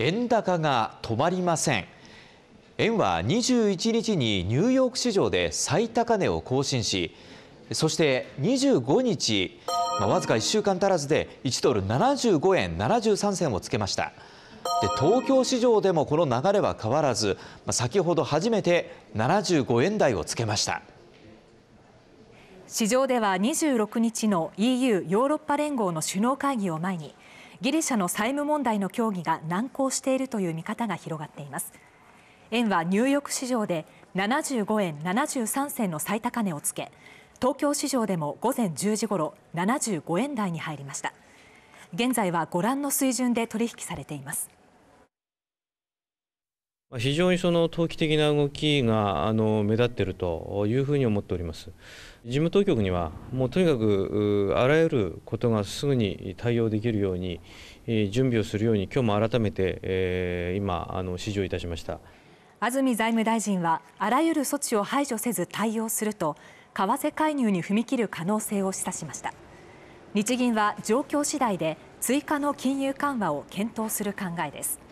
円高が止まりません円は21日にニューヨーク市場で最高値を更新しそして25日、まあ、わずか1週間足らずで1ドル75円73銭をつけましたで東京市場でもこの流れは変わらず、まあ、先ほど初めて75円台をつけました市場では26日の EU= ヨーロッパ連合の首脳会議を前にギリシャの債務問題の協議が難航しているという見方が広がっています円はニューヨーク市場で75円73銭の最高値をつけ東京市場でも午前10時ごろ75円台に入りました現在はご覧の水準で取引されています非常にその投機的な動きがあの目立っているというふうに思っております。事務当局には、もうとにかくあらゆることがすぐに対応できるように、準備をするように、今日も改めて、えー、今、あの指示をいたしました安住財務大臣は、あらゆる措置を排除せず対応すると、為替介入に踏み切る可能性を示唆しました。日銀は状況次第で追加の金融緩和を検討する考えです。